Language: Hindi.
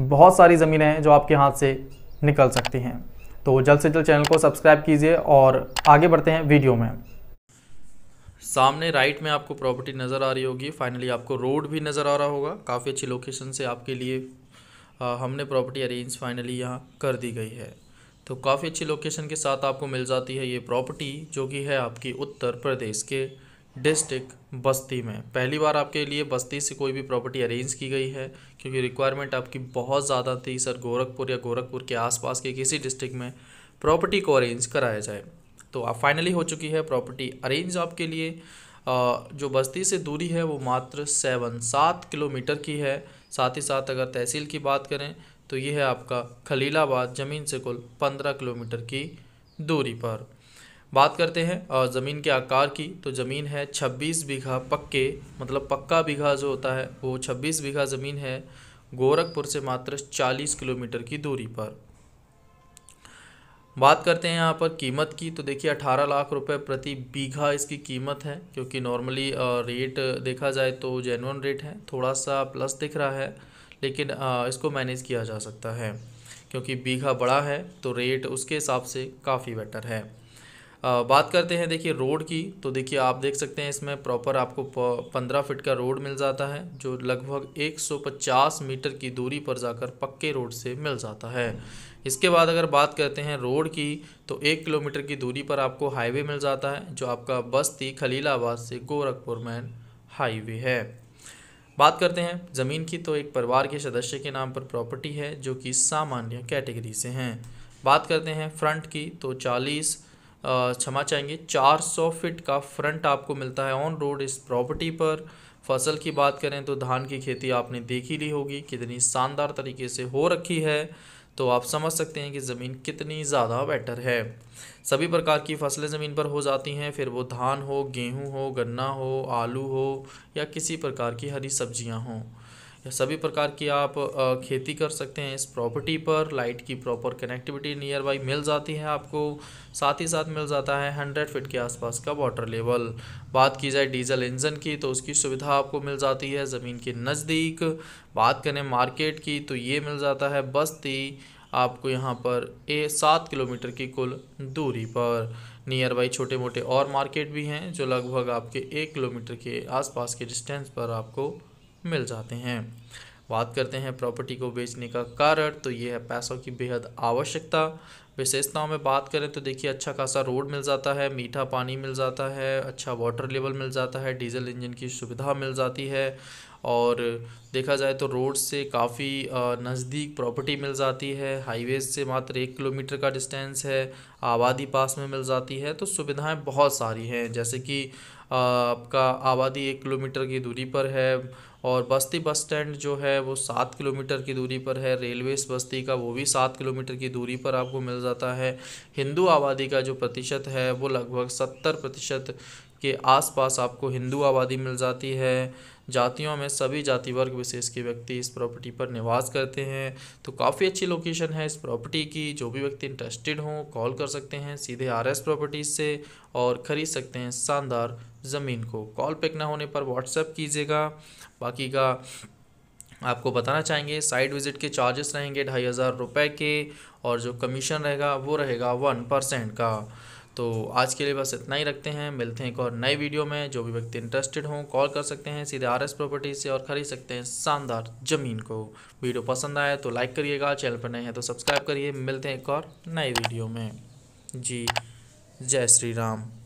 बहुत सारी ज़मीनें हैं जो आपके हाथ से निकल सकती हैं तो जल्द से जल्द चैनल को सब्सक्राइब कीजिए और आगे बढ़ते हैं वीडियो में सामने राइट में आपको प्रॉपर्टी नज़र आ रही होगी फाइनली आपको रोड भी नज़र आ रहा होगा काफ़ी अच्छी लोकेशन से आपके लिए आ, हमने प्रॉपर्टी अरेंज फाइनली यहाँ कर दी गई है तो काफ़ी अच्छी लोकेशन के साथ आपको मिल जाती है ये प्रॉपर्टी जो कि है आपकी उत्तर प्रदेश के डिस्ट्रिक्ट बस्ती में पहली बार आपके लिए बस्ती से कोई भी प्रॉपर्टी अरेंज की गई है क्योंकि रिक्वायरमेंट आपकी बहुत ज़्यादा थी सर गोरखपुर या गोरखपुर के आसपास के किसी डिस्ट्रिक्ट में प्रॉपर्टी को अरेंज कराया जाए तो आप फाइनली हो चुकी है प्रॉपर्टी अरेंज आपके लिए जो बस्ती से दूरी है वो मात्र सेवन सात किलोमीटर की है साथ ही साथ अगर तहसील की बात करें तो ये है आपका खलीलाबाद ज़मीन से कुल पंद्रह किलोमीटर की दूरी पर बात करते हैं ज़मीन के आकार की तो ज़मीन है 26 बीघा पक्के मतलब पक्का बीघा जो होता है वो 26 बीघा ज़मीन है गोरखपुर से मात्र 40 किलोमीटर की दूरी पर बात करते हैं यहाँ पर कीमत की तो देखिए 18 लाख रुपए प्रति बीघा इसकी कीमत है क्योंकि नॉर्मली रेट देखा जाए तो जेनवन रेट है थोड़ा सा प्लस दिख रहा है लेकिन इसको मैनेज किया जा सकता है क्योंकि बीघा बड़ा है तो रेट उसके हिसाब से काफ़ी बेटर है बात करते हैं देखिए रोड की तो देखिए आप देख सकते हैं इसमें प्रॉपर आपको पंद्रह फिट का रोड मिल जाता है जो लगभग एक सौ पचास मीटर की दूरी पर जाकर पक्के रोड से मिल जाता है इसके बाद अगर बात करते हैं रोड की तो एक किलोमीटर की दूरी पर आपको हाईवे मिल जाता है जो आपका बस्ती खलीलाबाद से गोरखपुर मैन हाईवे है बात करते हैं ज़मीन की तो एक परिवार के सदस्य के नाम पर प्रॉपर्टी है जो कि सामान्य कैटेगरी से हैं बात करते हैं फ्रंट की तो चालीस क्षमा चाहेंगे 400 फीट का फ्रंट आपको मिलता है ऑन रोड इस प्रॉपर्टी पर फसल की बात करें तो धान की खेती आपने देखी ली होगी कितनी शानदार तरीके से हो रखी है तो आप समझ सकते हैं कि ज़मीन कितनी ज़्यादा बेटर है सभी प्रकार की फसलें ज़मीन पर हो जाती हैं फिर वो धान हो गेहूँ हो गन्ना हो आलू हो या किसी प्रकार की हरी सब्जियाँ हों या सभी प्रकार की आप खेती कर सकते हैं इस प्रॉपर्टी पर लाइट की प्रॉपर कनेक्टिविटी नियर बाई मिल जाती है आपको साथ ही साथ मिल जाता है हंड्रेड फिट के आसपास का वाटर लेवल बात की जाए डीजल इंजन की तो उसकी सुविधा आपको मिल जाती है ज़मीन के नज़दीक बात करें मार्केट की तो ये मिल जाता है बस्ती आपको यहाँ पर ए सात किलोमीटर की कुल दूरी पर नियर बाई छोटे मोटे और मार्केट भी हैं जो लगभग आपके एक किलोमीटर के आसपास के डिस्टेंस पर आपको मिल जाते हैं बात करते हैं प्रॉपर्टी को बेचने का कारण तो ये है पैसों की बेहद आवश्यकता विशेषताओं में बात करें तो देखिए अच्छा खासा रोड मिल जाता है मीठा पानी मिल जाता है अच्छा वाटर लेवल मिल जाता है डीजल इंजन की सुविधा मिल जाती है और देखा जाए तो रोड से काफ़ी नज़दीक प्रॉपर्टी मिल जाती है हाईवे से मात्र एक किलोमीटर का डिस्टेंस है आबादी पास में मिल जाती है तो सुविधाएं बहुत सारी हैं जैसे कि आपका आबादी एक किलोमीटर की दूरी पर है और बस्ती बस स्टैंड जो है वो सात किलोमीटर की दूरी पर है रेलवे बस्ती का वो भी सात किलोमीटर की दूरी पर आपको मिल जाता है हिंदू आबादी का जो प्रतिशत है वो लगभग सत्तर प्रतिशत के आसपास आपको हिंदू आबादी मिल जाती है जातियों में सभी जाति वर्ग विशेष के व्यक्ति इस प्रॉपर्टी पर निवास करते हैं तो काफ़ी अच्छी लोकेशन है इस प्रॉपर्टी की जो भी व्यक्ति इंटरेस्टेड हों कॉल कर सकते हैं सीधे आर एस प्रॉपर्टीज से और ख़रीद सकते हैं शानदार ज़मीन को कॉल पिक ना होने पर व्हाट्सएप कीजिएगा बाकी का आपको बताना चाहेंगे साइट विज़िट के चार्जेस रहेंगे ढाई हज़ार रुपये के और जो कमीशन रहेगा वो रहेगा वन परसेंट का तो आज के लिए बस इतना ही रखते हैं मिलते हैं एक और नए वीडियो में जो भी व्यक्ति इंटरेस्टेड हों कॉल कर सकते हैं सीधे आर एस प्रॉपर्टी से और खरीद सकते हैं शानदार ज़मीन को वीडियो पसंद आए तो लाइक करिएगा चैनल पर नए हैं तो सब्सक्राइब करिए मिलते हैं एक और नए वीडियो में जी जय श्री राम